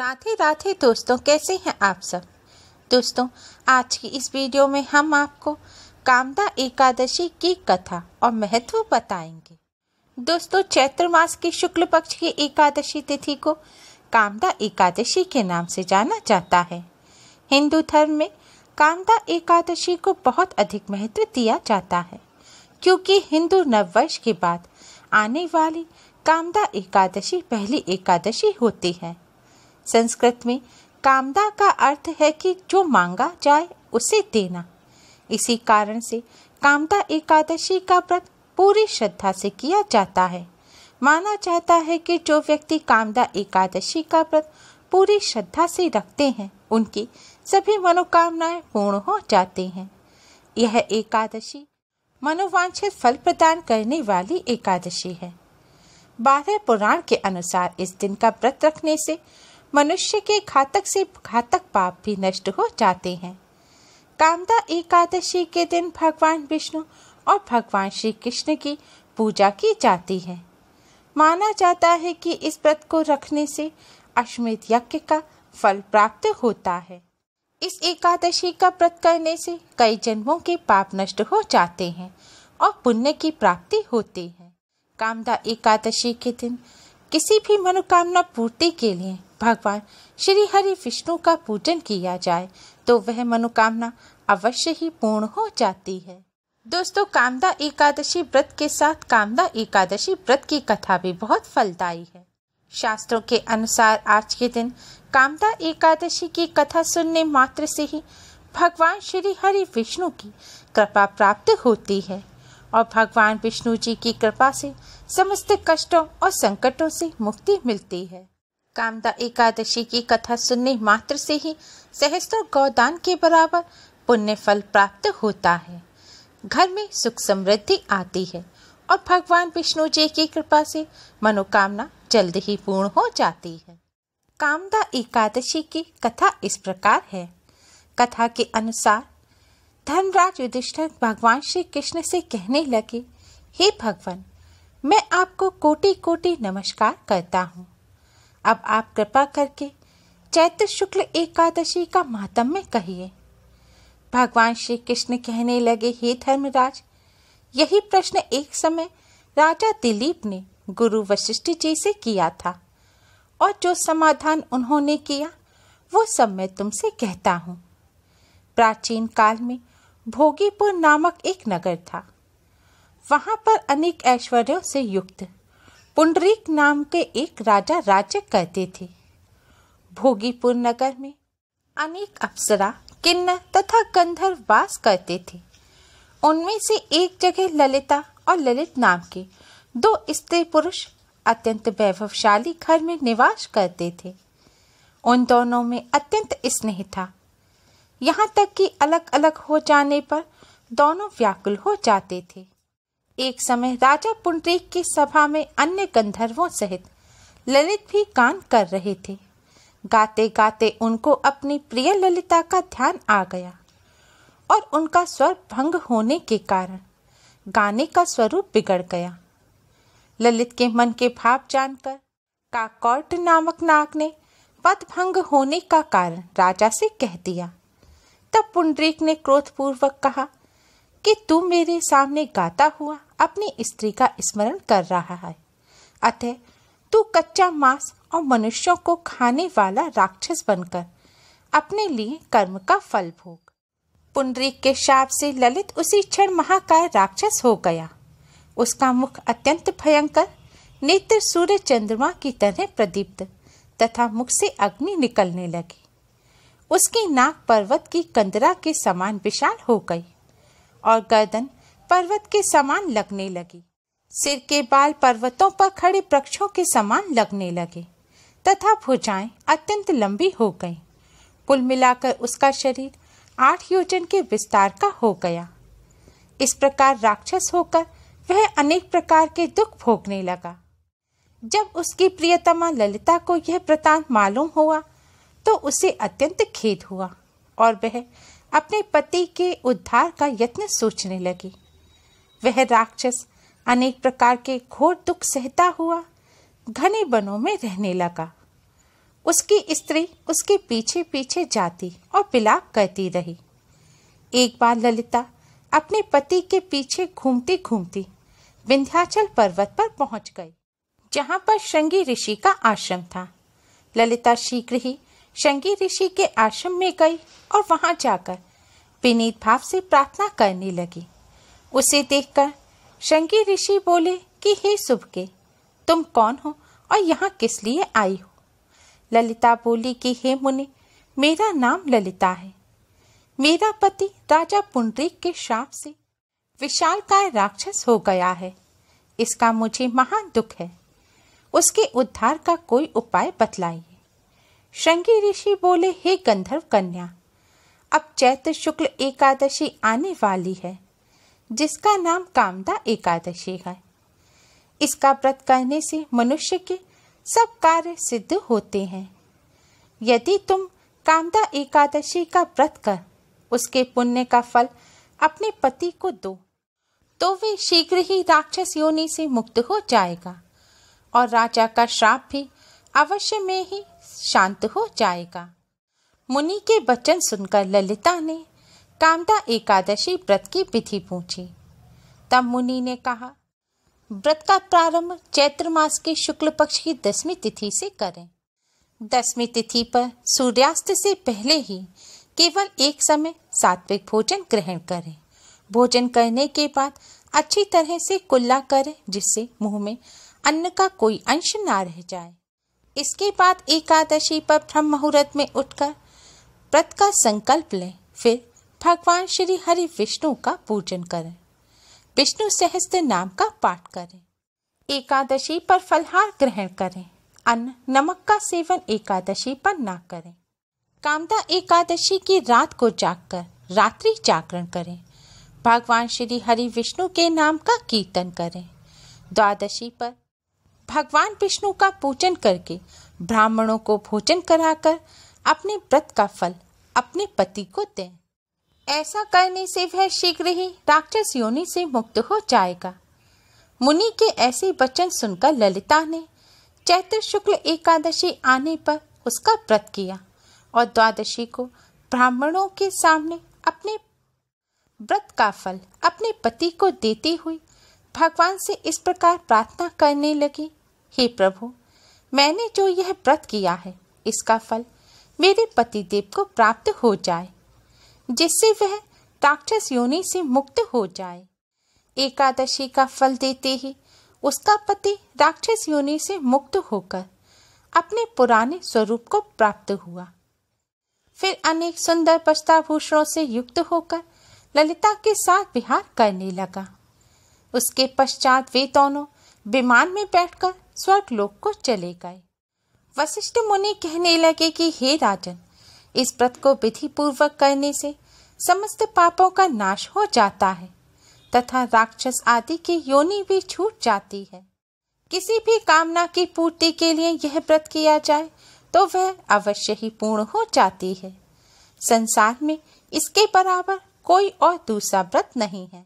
राधे राधे दोस्तों कैसे हैं आप सब दोस्तों आज की इस वीडियो में हम आपको कामदा एकादशी की कथा और महत्व बताएंगे दोस्तों चैत्र मास के शुक्ल पक्ष की एकादशी तिथि को कामदा एकादशी के नाम से जाना जाता है हिंदू धर्म में कामदा एकादशी को बहुत अधिक महत्व दिया जाता है क्योंकि हिंदू नववर्ष के बाद आने वाली कामदा एकादशी पहली एकादशी होती है संस्कृत में कामदा का अर्थ है कि जो मांगा जाए उसे देना इसी कारण से कामदा एकादशी का व्रत पूरी श्रद्धा से किया जाता है माना जाता है कि जो व्यक्ति कामदा एकादशी का व्रत पूरी श्रद्धा से रखते हैं उनकी सभी मनोकामनाएं पूर्ण हो जाती हैं यह एकादशी मनोवांछित फल प्रदान करने वाली एकादशी है बारह पुराण के अनुसार इस दिन का व्रत रखने से मनुष्य के घातक से घातक पाप भी नष्ट हो जाते हैं कामदा एकादशी के दिन भगवान विष्णु और भगवान श्री कृष्ण की पूजा की जाती है माना जाता है कि इस व्रत को रखने से अश्वमेध यज्ञ का फल प्राप्त होता है इस एकादशी का व्रत करने से कई जन्मों के पाप नष्ट हो जाते हैं और पुण्य की प्राप्ति होती है कामदा एकादशी के दिन किसी भी मनोकामना पूर्ति के लिए भगवान श्री हरि विष्णु का पूजन किया जाए तो वह मनोकामना अवश्य ही पूर्ण हो जाती है दोस्तों कामदा एकादशी व्रत के साथ कामदा एकादशी व्रत की कथा भी बहुत फलदायी है शास्त्रों के अनुसार आज के दिन कामदा एकादशी की कथा सुनने मात्र से ही भगवान श्री हरि विष्णु की कृपा प्राप्त होती है और भगवान विष्णु जी की कृपा से समस्त कष्टों और संकटों से मुक्ति मिलती है कामदा एकादशी की कथा सुनने मात्र से ही सहस्त्रों गौदान के बराबर पुण्य फल प्राप्त होता है घर में सुख समृद्धि आती है और भगवान विष्णु जी की कृपा से मनोकामना जल्द ही पूर्ण हो जाती है कामदा एकादशी की कथा इस प्रकार है कथा के अनुसार धर्मराज युधिष्ठर भगवान श्री कृष्ण से कहने लगे हे भगवान मैं आपको कोटि कोटि नमस्कार करता हूँ अब आप कृपा करके चैत्र शुक्ल एकादशी का मातम में कहिए भगवान श्री कृष्ण कहने लगे हे धर्मराज यही प्रश्न एक समय राजा दिलीप ने गुरु वशिष्ठ जी से किया था और जो समाधान उन्होंने किया वो सब मैं तुमसे कहता हूँ प्राचीन काल में भोगीपुर नामक एक नगर था वहाँ पर अनेक ऐश्वर्यों से युक्त पुंडरीक नाम के एक राजा राज्य करते थे भोगीपुर नगर में अनेक अप्सरा किन्नर तथा गंधर्व वास करते थे उनमें से एक जगह ललिता और ललित नाम के दो स्त्री पुरुष अत्यंत वैभवशाली घर में निवास करते थे उन दोनों में अत्यंत स्नेह था यहाँ तक कि अलग अलग हो जाने पर दोनों व्याकुल हो जाते थे एक समय राजा पुंडरीक की सभा में अन्य गंधर्वों सहित ललित भी गान कर रहे थे गाते गाते उनको अपनी प्रिय ललिता का ध्यान आ गया और उनका स्वर भंग होने के कारण गाने का स्वरूप बिगड़ गया ललित के मन के भाव जानकर काकौट नामक नाग ने पद भंग होने का कारण राजा से कह दिया तब पुंडरीक ने क्रोधपूर्वक कहा कि तू मेरे सामने गाता हुआ अपनी स्त्री का स्मरण कर रहा है अतः तू कच्चा मांस और मनुष्यों को खाने वाला राक्षस बनकर अपने लिए कर्म का फल भोग पुनरी के शाप से ललित उसी क्षण महाकाय राक्षस हो गया उसका मुख अत्यंत भयंकर नेत्र सूर्य चंद्रमा की तरह प्रदीप्त तथा मुख से अग्नि निकलने लगी उसकी नाक पर्वत की कंदरा के समान विशाल हो गई और गर्दन पर्वत के समान लगने लगी सिर के बाल पर्वतों पर खड़े वृक्षों के समान लगने लगे तथा भुजाएं अत्यंत लंबी हो गईं। कुल मिलाकर उसका शरीर आठ योजन के विस्तार का हो गया इस प्रकार राक्षस होकर वह अनेक प्रकार के दुख भोगने लगा जब उसकी प्रियतमा ललिता को यह प्रतांत मालूम हुआ तो उसे अत्यंत खेद हुआ और वह अपने पति के उद्धार का यत्न सोचने लगी वह राक्षस अनेक प्रकार के घोर दुख सहता हुआ घने बनों में रहने लगा उसकी स्त्री उसके पीछे पीछे जाती और पिलाप करती रही एक बार ललिता अपने पति के पीछे घूमती घूमती विंध्याचल पर्वत पर पहुंच गई जहां पर श्रृंगी ऋषि का आश्रम था ललिता शीघ्र ही शंगी ऋषि के आश्रम में गई और वहां जाकर विनीत भाव से प्रार्थना करने लगी उसे देखकर शंगी ऋषि बोले कि हे के तुम कौन हो और यहाँ किस लिए आई हो ललिता बोली कि हे मुनि मेरा नाम ललिता है मेरा पति राजा पुंडरीक के श्राप से विशाल का राक्षस हो गया है इसका मुझे महान दुख है उसके उद्धार का कोई उपाय बतलाई श्रृंगी ऋषि बोले हे गंधर्व कन्या अब चैत्र शुक्ल एकादशी आने वाली है जिसका नाम कामदा एकादशी है इसका व्रत करने से मनुष्य के सब कार्य सिद्ध होते हैं यदि तुम कामदा एकादशी का व्रत कर उसके पुण्य का फल अपने पति को दो तो वे शीघ्र ही राक्षस योनि से मुक्त हो जाएगा और राजा का श्राप भी अवश्य में ही शांत हो जाएगा मुनि के वचन सुनकर ललिता ने कामदा एकादशी व्रत की विधि पूछी तब मुनि ने कहा व्रत का प्रारंभ चैत्र मास के शुक्ल पक्ष की दसवीं तिथि से करें दसवीं तिथि पर सूर्यास्त से पहले ही केवल एक समय सात्विक भोजन ग्रहण करें भोजन करने के बाद अच्छी तरह से कुल्ला करें जिससे मुंह में अन्न का कोई अंश ना रह जाए इसके बाद एकादशी पर ब्रह्म मुहूर्त में उठकर व्रत का संकल्प लें फिर भगवान श्री हरि विष्णु का पूजन करें विष्णु सहस्त्र नाम का पाठ करें एकादशी पर फलहार ग्रहण करें अन्न नमक का सेवन एकादशी पर ना करें कामदा एकादशी की रात को जागकर रात्रि जागरण करें भगवान श्री हरि विष्णु के नाम का कीर्तन करें द्वादशी पर भगवान विष्णु का पूजन करके ब्राह्मणों को भोजन कराकर अपने व्रत का फल अपने पति को दें ऐसा करने से वह शीघ्र ही राक्षस योनि से मुक्त हो जाएगा मुनि के ऐसे वचन सुनकर ललिता ने चैत्र शुक्ल एकादशी आने पर उसका व्रत किया और द्वादशी को ब्राह्मणों के सामने अपने व्रत का फल अपने पति को देती हुई भगवान से इस प्रकार प्रार्थना करने लगी हे प्रभु मैंने जो यह व्रत किया है इसका फल मेरे पतिदेव को प्राप्त हो जाए जिससे वह राक्षस योनि से मुक्त हो जाए एकादशी का फल देते ही उसका पति राक्षस योनि से मुक्त होकर अपने पुराने स्वरूप को प्राप्त हुआ फिर अनेक सुंदर पश्चाभूषणों से युक्त होकर ललिता के साथ विहार करने लगा उसके पश्चात वे दोनों विमान में बैठकर स्वर्गलोक को चले गए वशिष्ठ मुनि कहने लगे कि हे राजन इस व्रत को विधि पूर्वक करने से समस्त पापों का नाश हो जाता है तथा राक्षस आदि की योनि भी छूट जाती है किसी भी कामना की पूर्ति के लिए यह व्रत किया जाए तो वह अवश्य ही पूर्ण हो जाती है संसार में इसके बराबर कोई और दूसरा व्रत नहीं है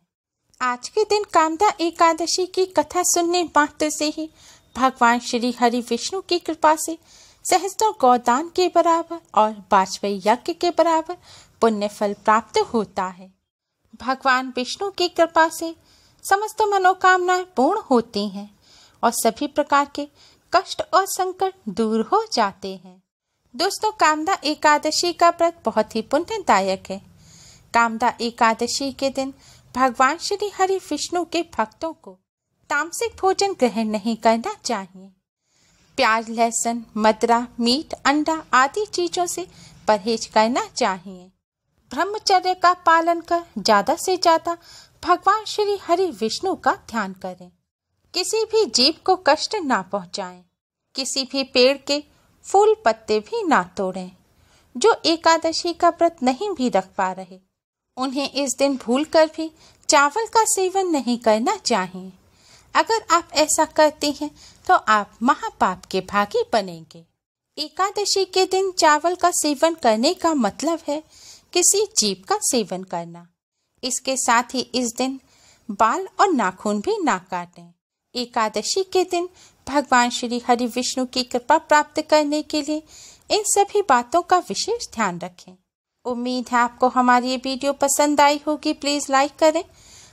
आज के दिन कामदा एकादशी की कथा सुनने मात्र से ही भगवान श्री हरि विष्णु की कृपा से सहस्त्र तो गौदान के बराबर और वाजपेयी यज्ञ के बराबर पुण्य फल प्राप्त होता है भगवान विष्णु की कृपा से समस्त मनोकामनाएं पूर्ण होती हैं और सभी प्रकार के कष्ट और संकट दूर हो जाते हैं दोस्तों कामदा एकादशी का व्रत बहुत ही पुण्यदायक है कामदा एकादशी के दिन भगवान श्री हरि विष्णु के भक्तों को तामसिक भोजन ग्रहण नहीं करना चाहिए प्याज लहसुन मदरा मीट अंडा आदि चीजों से परहेज करना चाहिए ब्रह्मचर्य का पालन कर ज्यादा से ज्यादा भगवान श्री हरि विष्णु का ध्यान करें किसी भी जीव को कष्ट ना पहुंचाएं, किसी भी पेड़ के फूल पत्ते भी ना तोड़ें जो एकादशी का व्रत नहीं भी रख पा रहे उन्हें इस दिन भूल कर भी चावल का सेवन नहीं करना चाहिए अगर आप ऐसा करते हैं तो आप महापाप के भागी बनेंगे एकादशी के दिन चावल का सेवन करने का मतलब है किसी जीव का सेवन करना इसके साथ ही इस दिन बाल और नाखून भी ना काटें एकादशी के दिन भगवान श्री हरि विष्णु की कृपा प्राप्त करने के लिए इन सभी बातों का विशेष ध्यान रखें उम्मीद है आपको हमारी ये वीडियो पसंद आई होगी प्लीज़ लाइक करें